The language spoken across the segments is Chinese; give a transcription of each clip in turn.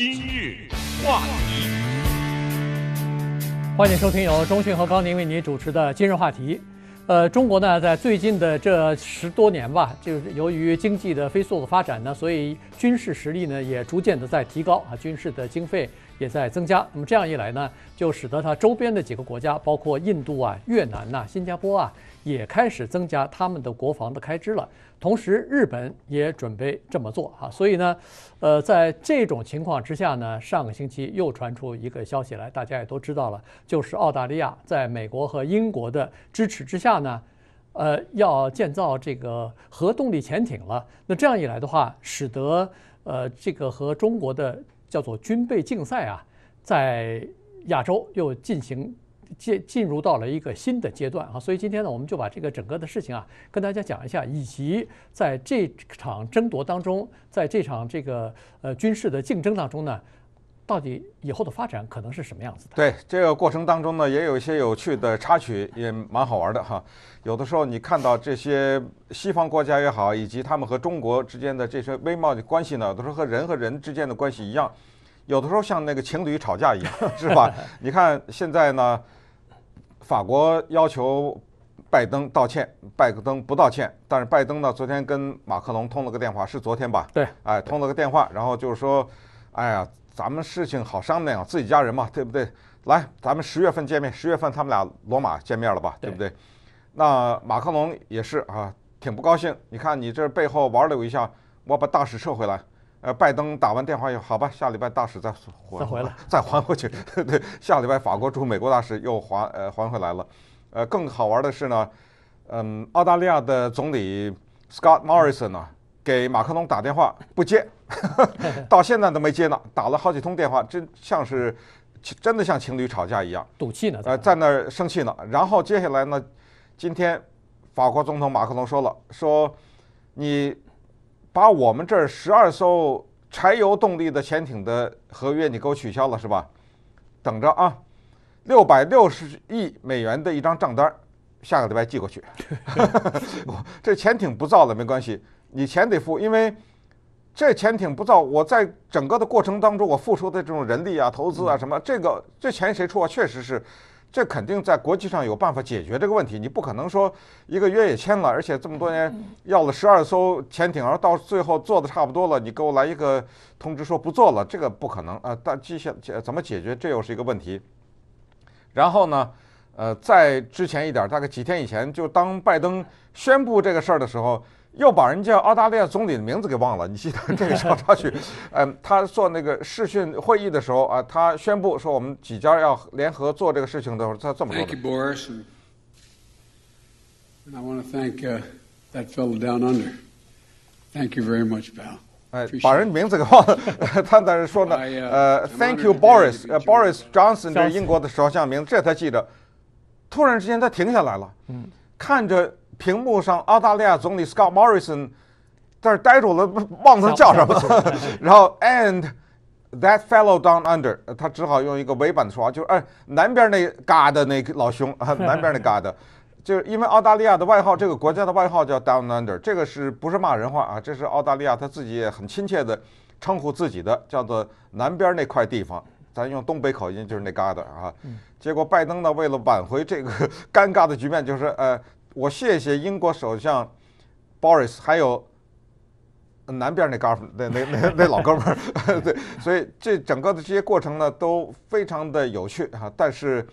今日话题，欢迎收听由中讯和高宁为您主持的今日话题。呃，中国呢，在最近的这十多年吧，就是由于经济的飞速的发展呢，所以军事实力呢也逐渐的在提高啊，军事的经费也在增加。那么这样一来呢，就使得它周边的几个国家，包括印度啊、越南呐、新加坡啊，也开始增加他们的国防的开支了。同时，日本也准备这么做哈，所以呢，呃，在这种情况之下呢，上个星期又传出一个消息来，大家也都知道了，就是澳大利亚在美国和英国的支持之下呢，呃，要建造这个核动力潜艇了。那这样一来的话，使得呃，这个和中国的叫做军备竞赛啊，在亚洲又进行。进进入到了一个新的阶段啊，所以今天呢，我们就把这个整个的事情啊跟大家讲一下，以及在这场争夺当中，在这场这个呃军事的竞争当中呢，到底以后的发展可能是什么样子？的？对这个过程当中呢，也有一些有趣的插曲，也蛮好玩的哈。有的时候你看到这些西方国家也好，以及他们和中国之间的这些妙的关系呢，都是和人和人之间的关系一样，有的时候像那个情侣吵架一样，是吧？你看现在呢。法国要求拜登道歉，拜登不道歉。但是拜登呢，昨天跟马克龙通了个电话，是昨天吧？对，哎，通了个电话，然后就是说，哎呀，咱们事情好商量，自己家人嘛，对不对？来，咱们十月份见面，十月份他们俩罗马见面了吧？对不对？那马克龙也是啊，挺不高兴。你看你这背后玩我一下，我把大使撤回来。呃，拜登打完电话以后，好吧，下礼拜大使再回再回来 再还回去，对，下礼拜法国驻美国大使又还呃还回来了，呃，更好玩的是呢，嗯，澳大利亚的总理 Scott Morrison 呢给马克龙打电话不接，到现在都没接呢，打了好几通电话，真像是真的像情侣吵架一样赌气呢，呃，在那儿生气呢，然后接下来呢，今天法国总统马克龙说了，说你。把我们这儿十二艘柴油动力的潜艇的合约，你给我取消了是吧？等着啊，六百六十亿美元的一张账单，下个礼拜寄过去。这潜艇不造了没关系，你钱得付，因为这潜艇不造，我在整个的过程当中我付出的这种人力啊、投资啊什么，这个这钱谁出啊？确实是。这肯定在国际上有办法解决这个问题，你不可能说一个约也签了，而且这么多年要了十二艘潜艇，而到最后做的差不多了，你给我来一个通知说不做了，这个不可能啊！但接下来怎么解决，这又是一个问题。然后呢，呃，在之前一点，大概几天以前，就当拜登宣布这个事儿的时候。又把人家澳大利亚总理的名字给忘了，你记得这个小插曲？嗯，他做那个视讯会议的时候啊，他宣布说我们几家要联合做这个事情的时候，他这么说的。Thank you, Boris, and I want to thank uh, that fellow down under. Thank you very much, pal. 哎，把人名字给忘了，他在那说呢。呃，Thank you, Boris. 呃 Boris Johnson 是英国的首相名字，这才记得。突然之间，他停下来了，嗯，看着。屏幕上，澳大利亚总理 Scott Morrison 在这呆住了，忘了叫什么。然后，and that fellow down under，他只好用一个委婉的说法，就是哎，南边那嘎的那个老兄啊，南边那嘎的，就是因为澳大利亚的外号，这个国家的外号叫 down under，这个是不是骂人话啊？这是澳大利亚他自己很亲切的称呼自己的，叫做南边那块地方。咱用东北口音，就是那嘎达啊。结果，拜登呢，为了挽回这个 尴尬的局面，就是呃。我谢谢英国首相 Boris，还有南边那嘎那那那那老哥们儿 对，所以这整个的这些过程呢，都非常的有趣啊。但是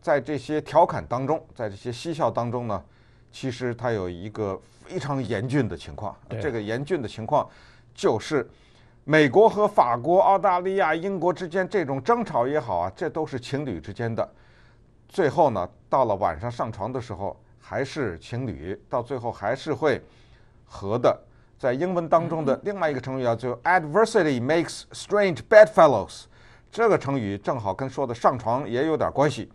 在这些调侃当中，在这些嬉笑当中呢，其实它有一个非常严峻的情况。这个严峻的情况就是，美国和法国、澳大利亚、英国之间这种争吵也好啊，这都是情侣之间的。最后呢，到了晚上上床的时候。还是情侣，到最后还是会合的。在英文当中的另外一个成语啊，就 “Adversity makes strange bedfellows”。这个成语正好跟说的上床也有点关系。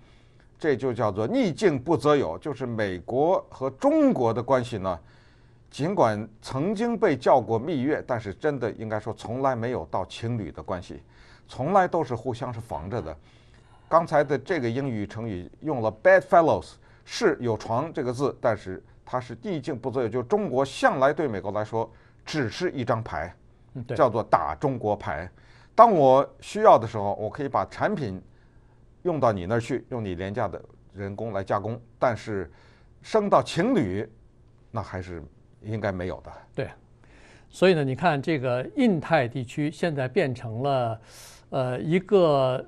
这就叫做逆境不择友。就是美国和中国的关系呢，尽管曾经被叫过蜜月，但是真的应该说从来没有到情侣的关系，从来都是互相是防着的。刚才的这个英语成语用了 “bedfellows”。是有床这个字，但是它是递进不足以，就中国向来对美国来说只是一张牌，叫做打中国牌。当我需要的时候，我可以把产品用到你那儿去，用你廉价的人工来加工。但是升到情侣，那还是应该没有的。对，所以呢，你看这个印太地区现在变成了，呃，一个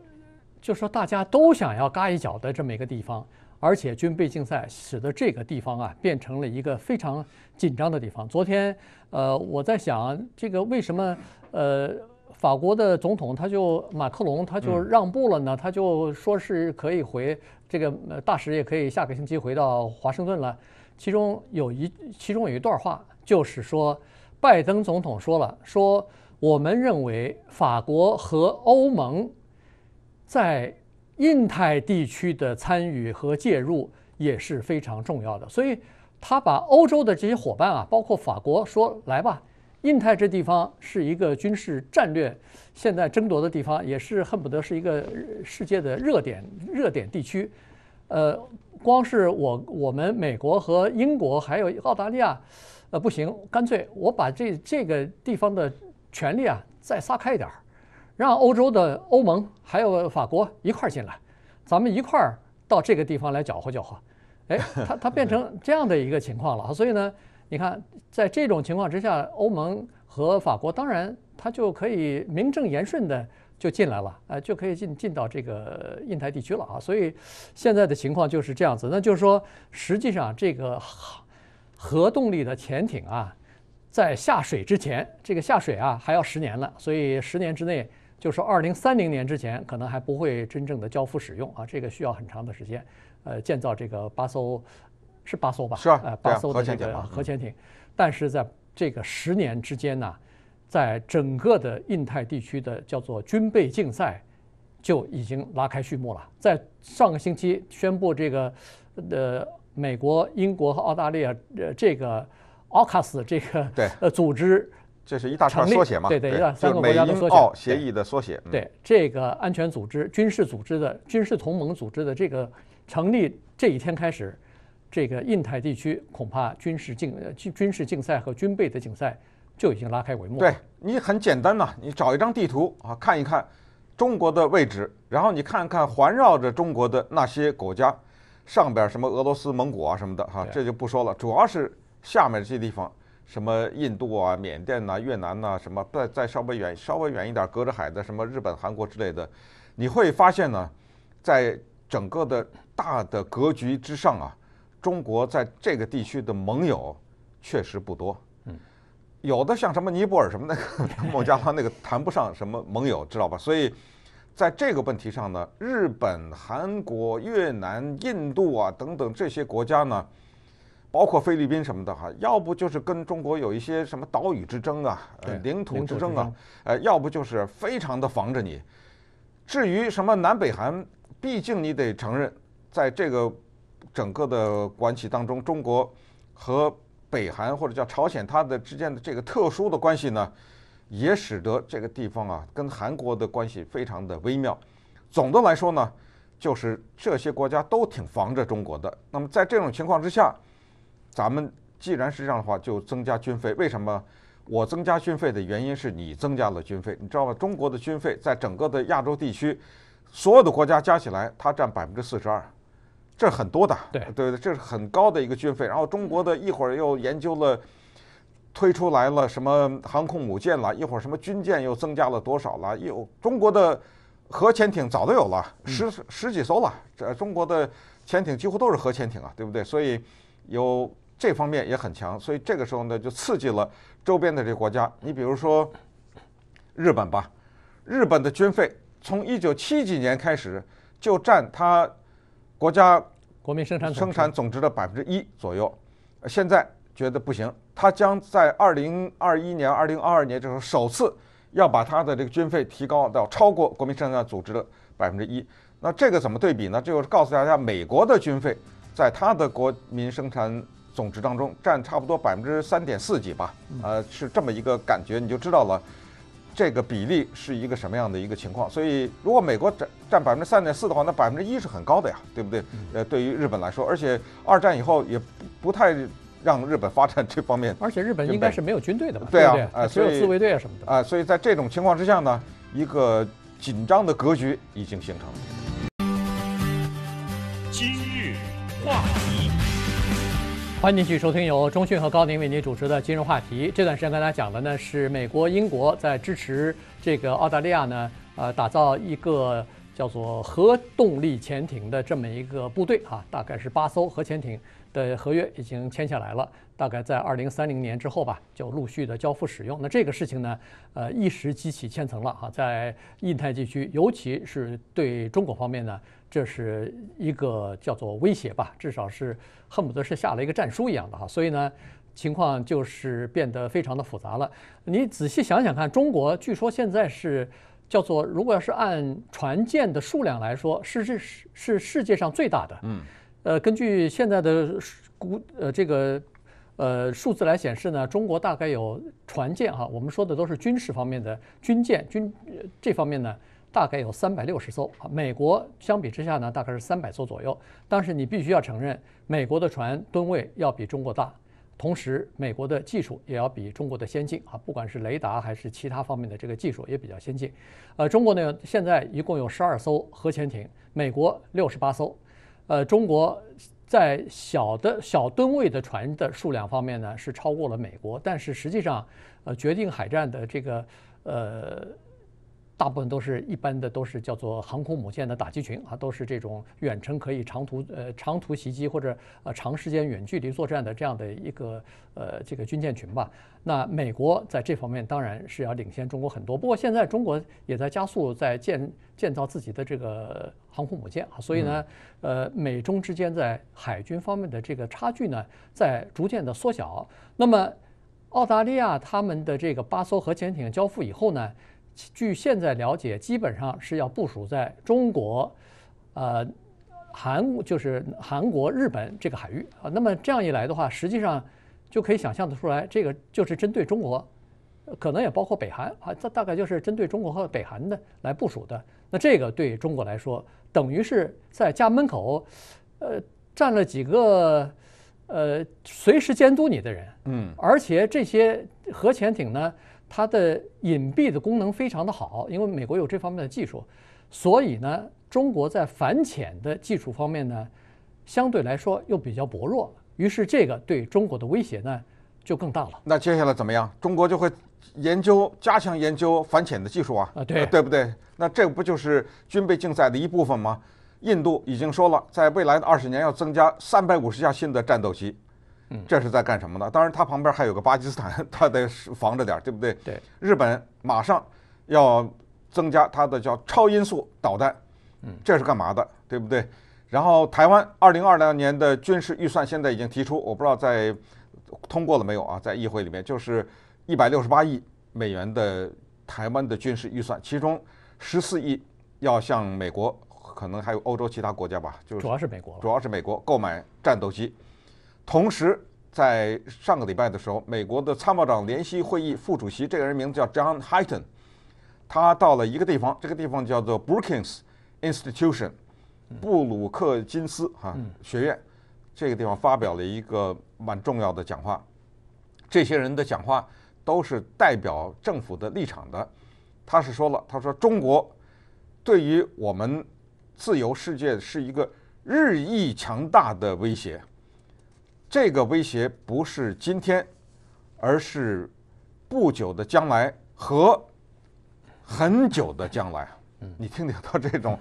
就说大家都想要嘎一脚的这么一个地方。而且军备竞赛使得这个地方啊变成了一个非常紧张的地方。昨天，呃，我在想，这个为什么呃法国的总统他就马克龙他就让步了呢？他就说是可以回这个大使也可以下个星期回到华盛顿了。其中有一其中有一段话就是说，拜登总统说了，说我们认为法国和欧盟在。印太地区的参与和介入也是非常重要的，所以他把欧洲的这些伙伴啊，包括法国说来吧，印太这地方是一个军事战略现在争夺的地方，也是恨不得是一个世界的热点热点地区。呃，光是我我们美国和英国还有澳大利亚，呃，不行，干脆我把这这个地方的权利啊再撒开一点儿。让欧洲的欧盟还有法国一块儿进来，咱们一块儿到这个地方来搅和搅和，哎，它它变成这样的一个情况了，所以呢，你看在这种情况之下，欧盟和法国当然他就可以名正言顺的就进来了，呃，就可以进进到这个印太地区了啊，所以现在的情况就是这样子，那就是说实际上这个核动力的潜艇啊，在下水之前，这个下水啊还要十年了，所以十年之内。就是二零三零年之前，可能还不会真正的交付使用啊，这个需要很长的时间。呃，建造这个八艘，是八艘吧？是啊，八艘的这个核潜艇。但是在这个十年之间呢，在整个的印太地区的叫做军备竞赛，就已经拉开序幕了。在上个星期宣布这个，呃，美国、英国和澳大利亚，呃，这个 AUKUS 这个对呃组织。这是一大串缩写嘛？对对对，就美英澳协议的缩写。对这个安全组织、军事组织的军事同盟组织的这个成立这一天开始，这个印太地区恐怕军事竞、军军事竞赛和军备的竞赛就已经拉开帷幕了。对你很简单呐，你找一张地图啊，看一看中国的位置，然后你看看环绕着中国的那些国家，上边什么俄罗斯、蒙古啊什么的哈，这就不说了，主要是下面这些地方。什么印度啊、缅甸呐、越南呐，什么再再稍微远稍微远一点，隔着海的什么日本、韩国之类的，你会发现呢，在整个的大的格局之上啊，中国在这个地区的盟友确实不多。嗯，有的像什么尼泊尔什么那个孟加拉那个谈不上什么盟友，知道吧？所以在这个问题上呢，日本、韩国、越南、印度啊等等这些国家呢。包括菲律宾什么的哈，要不就是跟中国有一些什么岛屿之争啊，领土之争啊，呃，要不就是非常的防着你。至于什么南北韩，毕竟你得承认，在这个整个的关系当中，中国和北韩或者叫朝鲜它的之间的这个特殊的关系呢，也使得这个地方啊跟韩国的关系非常的微妙。总的来说呢，就是这些国家都挺防着中国的。那么在这种情况之下。咱们既然是这样的话，就增加军费。为什么我增加军费的原因是你增加了军费，你知道吗？中国的军费在整个的亚洲地区，所有的国家加起来，它占百分之四十二，这很多的。对对对，这是很高的一个军费。然后中国的一会儿又研究了，推出来了什么航空母舰了？一会儿什么军舰又增加了多少了？又中国的核潜艇早都有了，十十几艘了。这中国的潜艇几乎都是核潜艇啊，对不对？所以有。这方面也很强，所以这个时候呢，就刺激了周边的这个国家。你比如说日本吧，日本的军费从一九七几年开始就占它国家国民生产生产总值的百分之一左右。现在觉得不行，它将在二零二一年、二零二二年这种首次要把它的这个军费提高到超过国民生产总值的百分之一。那这个怎么对比呢？就是告诉大家，美国的军费在它的国民生产总值当中占差不多百分之三点四几吧，呃，是这么一个感觉，你就知道了，这个比例是一个什么样的一个情况。所以，如果美国占占百分之三点四的话，那百分之一是很高的呀，对不对？呃，对于日本来说，而且二战以后也不不太让日本发展这方面，而且日本应该是没有军队的吧？对啊，所有自卫队啊什么的。啊，所以在这种情况之下呢，一个紧张的格局已经形成。了。欢迎继续收听由中讯和高宁为您主持的今日话题。这段时间跟大家讲的呢是美国、英国在支持这个澳大利亚呢，呃，打造一个叫做核动力潜艇的这么一个部队啊，大概是八艘核潜艇。的合约已经签下来了，大概在二零三零年之后吧，就陆续的交付使用。那这个事情呢，呃，一时激起千层浪哈，在印太地区，尤其是对中国方面呢，这是一个叫做威胁吧，至少是恨不得是下了一个战书一样的哈。所以呢，情况就是变得非常的复杂了。你仔细想想看，中国据说现在是叫做，如果要是按船舰的数量来说，是是是世界上最大的，嗯。呃，根据现在的估呃这个呃数字来显示呢，中国大概有船舰哈，我们说的都是军事方面的军舰军这方面呢，大概有三百六十艘啊。美国相比之下呢，大概是三百艘左右。但是你必须要承认，美国的船吨位要比中国大，同时美国的技术也要比中国的先进啊，不管是雷达还是其他方面的这个技术也比较先进。呃，中国呢现在一共有十二艘核潜艇，美国六十八艘。呃，中国在小的小吨位的船的数量方面呢，是超过了美国，但是实际上，呃，决定海战的这个，呃。大部分都是一般的，都是叫做航空母舰的打击群啊，都是这种远程可以长途呃长途袭击或者呃长时间远距离作战的这样的一个呃这个军舰群吧。那美国在这方面当然是要领先中国很多，不过现在中国也在加速在建建造自己的这个航空母舰啊，所以呢，呃，美中之间在海军方面的这个差距呢在逐渐的缩小。那么，澳大利亚他们的这个八艘核潜艇交付以后呢？据现在了解，基本上是要部署在中国、呃、韩就是韩国、日本这个海域啊。那么这样一来的话，实际上就可以想象得出来，这个就是针对中国，可能也包括北韩啊。这大概就是针对中国和北韩的来部署的。那这个对中国来说，等于是在家门口，呃，站了几个呃随时监督你的人。嗯，而且这些核潜艇呢。它的隐蔽的功能非常的好，因为美国有这方面的技术，所以呢，中国在反潜的技术方面呢，相对来说又比较薄弱，于是这个对中国的威胁呢就更大了。那接下来怎么样？中国就会研究加强研究反潜的技术啊？啊，对，对不对？那这不就是军备竞赛的一部分吗？印度已经说了，在未来的二十年要增加三百五十架新的战斗机。这是在干什么呢？当然，他旁边还有个巴基斯坦，他得防着点，对不对？对。日本马上要增加它的叫超音速导弹，嗯，这是干嘛的，对不对？然后台湾二零二零年的军事预算现在已经提出，我不知道在通过了没有啊？在议会里面就是一百六十八亿美元的台湾的军事预算，其中十四亿要向美国，可能还有欧洲其他国家吧，就主要是美国，主要是美国购买战斗机。同时，在上个礼拜的时候，美国的参谋长联席会议副主席这个人名字叫 John Hayton，他到了一个地方，这个地方叫做 Brookings Institution 布鲁克金斯哈学院，这个地方发表了一个蛮重要的讲话。这些人的讲话都是代表政府的立场的。他是说了，他说中国对于我们自由世界是一个日益强大的威胁。这个威胁不是今天，而是不久的将来和很久的将来。你听得到这种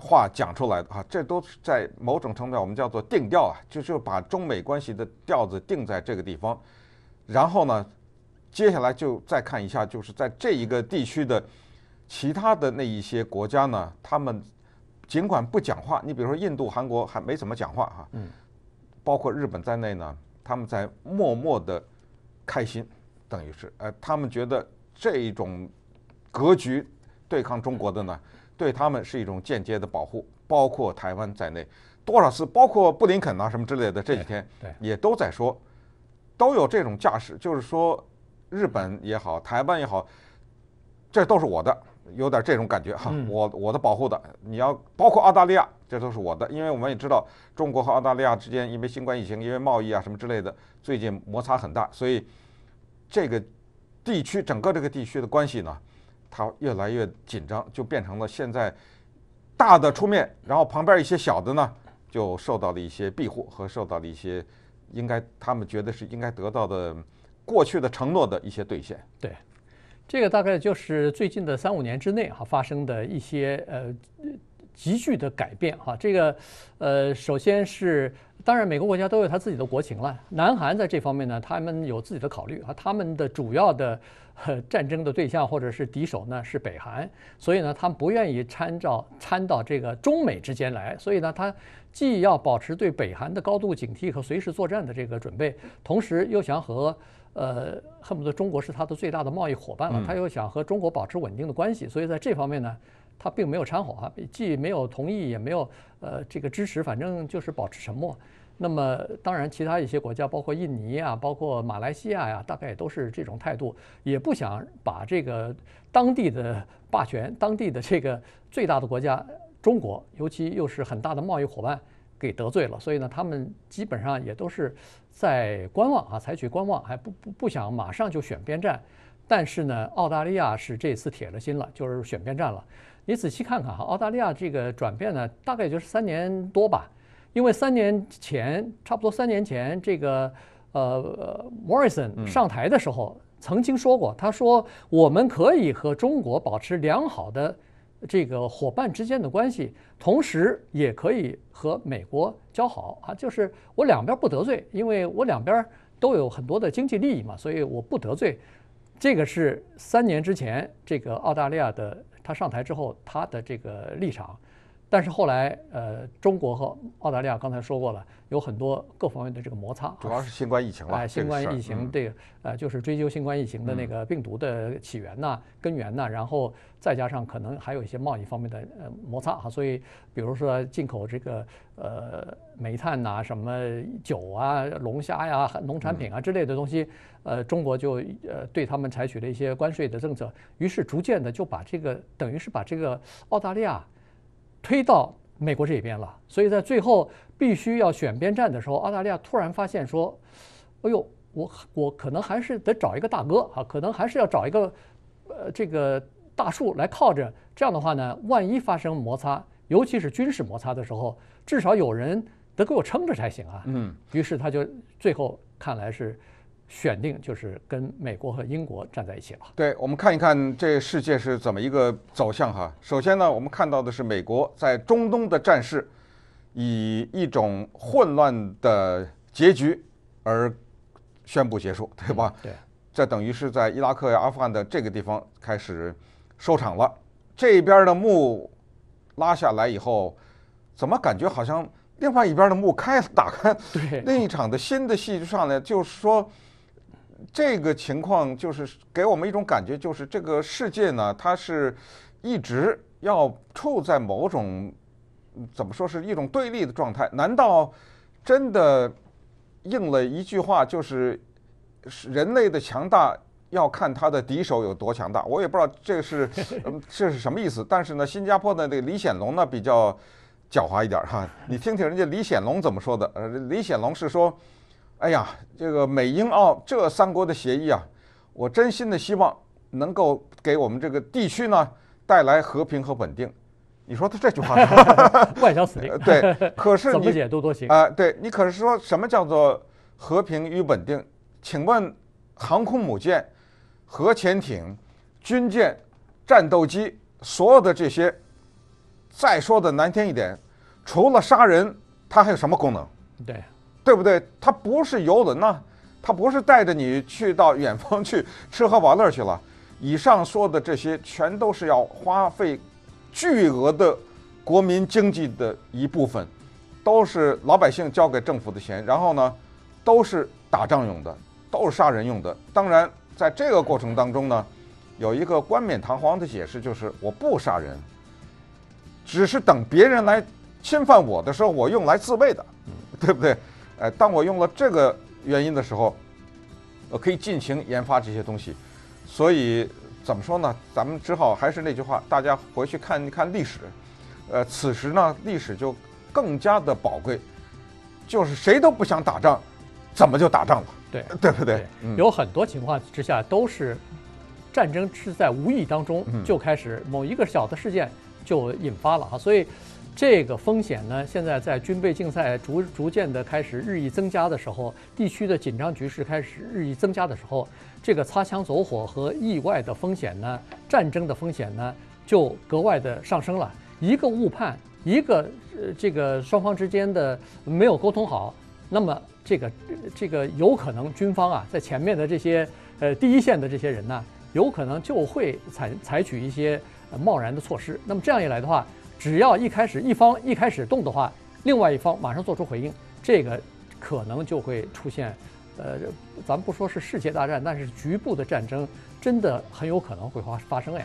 话讲出来的啊？这都在某种程度我们叫做定调啊，就就把中美关系的调子定在这个地方。然后呢，接下来就再看一下，就是在这一个地区的其他的那一些国家呢，他们尽管不讲话，你比如说印度、韩国还没怎么讲话哈。嗯。包括日本在内呢，他们在默默的开心，等于是，呃，他们觉得这种格局对抗中国的呢，对他们是一种间接的保护。包括台湾在内，多少次，包括布林肯啊什么之类的，这几天也都在说，都有这种架势，就是说，日本也好，台湾也好，这都是我的。有点这种感觉哈，我我的保护的，你要包括澳大利亚，这都是我的，因为我们也知道中国和澳大利亚之间，因为新冠疫情，因为贸易啊什么之类的，最近摩擦很大，所以这个地区整个这个地区的关系呢，它越来越紧张，就变成了现在大的出面，然后旁边一些小的呢，就受到了一些庇护和受到了一些应该他们觉得是应该得到的过去的承诺的一些兑现。对。这个大概就是最近的三五年之内哈发生的一些呃急剧的改变哈。这个呃首先是当然每个国家都有它自己的国情了。南韩在这方面呢，他们有自己的考虑啊，他们的主要的战争的对象或者是敌手呢是北韩，所以呢他们不愿意参照参到这个中美之间来，所以呢他既要保持对北韩的高度警惕和随时作战的这个准备，同时又想和。呃，恨不得中国是他的最大的贸易伙伴了，他又想和中国保持稳定的关系，所以在这方面呢，他并没有掺和啊，既没有同意，也没有呃这个支持，反正就是保持沉默。那么当然，其他一些国家，包括印尼啊，包括马来西亚呀，大概也都是这种态度，也不想把这个当地的霸权、当地的这个最大的国家中国，尤其又是很大的贸易伙伴给得罪了，所以呢，他们基本上也都是。在观望啊，采取观望还不不不想马上就选边站，但是呢，澳大利亚是这次铁了心了，就是选边站了。你仔细看看哈，澳大利亚这个转变呢，大概也就是三年多吧，因为三年前差不多三年前这个呃莫里森上台的时候曾经说过，他说我们可以和中国保持良好的。这个伙伴之间的关系，同时也可以和美国交好啊，就是我两边不得罪，因为我两边都有很多的经济利益嘛，所以我不得罪。这个是三年之前这个澳大利亚的他上台之后他的这个立场。但是后来，呃，中国和澳大利亚刚才说过了，有很多各方面的这个摩擦，主要是新冠疫情了，哎，新冠疫情这个，呃，就是追究新冠疫情的那个病毒的起源呐、根源呐，然后再加上可能还有一些贸易方面的呃摩擦哈，所以比如说进口这个呃煤炭呐、什么酒啊、龙虾呀、农产品啊之类的东西，呃，中国就呃对他们采取了一些关税的政策，于是逐渐的就把这个等于是把这个澳大利亚。推到美国这边了，所以在最后必须要选边站的时候，澳大利亚突然发现说：“哎呦，我我可能还是得找一个大哥啊，可能还是要找一个，呃，这个大树来靠着。这样的话呢，万一发生摩擦，尤其是军事摩擦的时候，至少有人得给我撑着才行啊。”嗯，于是他就最后看来是。选定就是跟美国和英国站在一起了。对，我们看一看这世界是怎么一个走向哈。首先呢，我们看到的是美国在中东的战事，以一种混乱的结局而宣布结束，对吧？对。这等于是在伊拉克阿富汗的这个地方开始收场了。这边的幕拉下来以后，怎么感觉好像另外一边的幕开始打开？对。另一场的新的戏上来，就是说。这个情况就是给我们一种感觉，就是这个世界呢，它是一直要处在某种怎么说是一种对立的状态。难道真的应了一句话，就是人类的强大要看他的敌手有多强大？我也不知道这是 这是什么意思。但是呢，新加坡的那个李显龙呢，比较狡猾一点哈。你听听人家李显龙怎么说的。呃，李显龙是说。哎呀，这个美英澳这三国的协议啊，我真心的希望能够给我们这个地区呢带来和平和稳定。你说他这句话，外想死定。对，可是 怎么解都多行啊？对你可是说什么叫做和平与稳定？请问航空母舰、核潜艇、军舰、战斗机，所有的这些，再说的难听一点，除了杀人，它还有什么功能？对。对不对？它不是游轮呐，它不是带着你去到远方去吃喝玩乐去了。以上说的这些，全都是要花费巨额的国民经济的一部分，都是老百姓交给政府的钱。然后呢，都是打仗用的，都是杀人用的。当然，在这个过程当中呢，有一个冠冕堂皇的解释，就是我不杀人，只是等别人来侵犯我的时候，我用来自卫的，对不对？哎，当我用了这个原因的时候，我可以尽情研发这些东西。所以怎么说呢？咱们只好还是那句话，大家回去看一看历史。呃，此时呢，历史就更加的宝贵。就是谁都不想打仗，怎么就打仗了？对对对对，有很多情况之下都是战争是在无意当中就开始，某一个小的事件就引发了啊，所以。这个风险呢，现在在军备竞赛逐逐渐的开始日益增加的时候，地区的紧张局势开始日益增加的时候，这个擦枪走火和意外的风险呢，战争的风险呢，就格外的上升了。一个误判，一个呃，这个双方之间的没有沟通好，那么这个这个有可能军方啊，在前面的这些呃第一线的这些人呢，有可能就会采采取一些贸然的措施。那么这样一来的话。只要一开始一方一开始动的话，另外一方马上做出回应，这个可能就会出现，呃，咱不说是世界大战，但是局部的战争真的很有可能会发发生哎。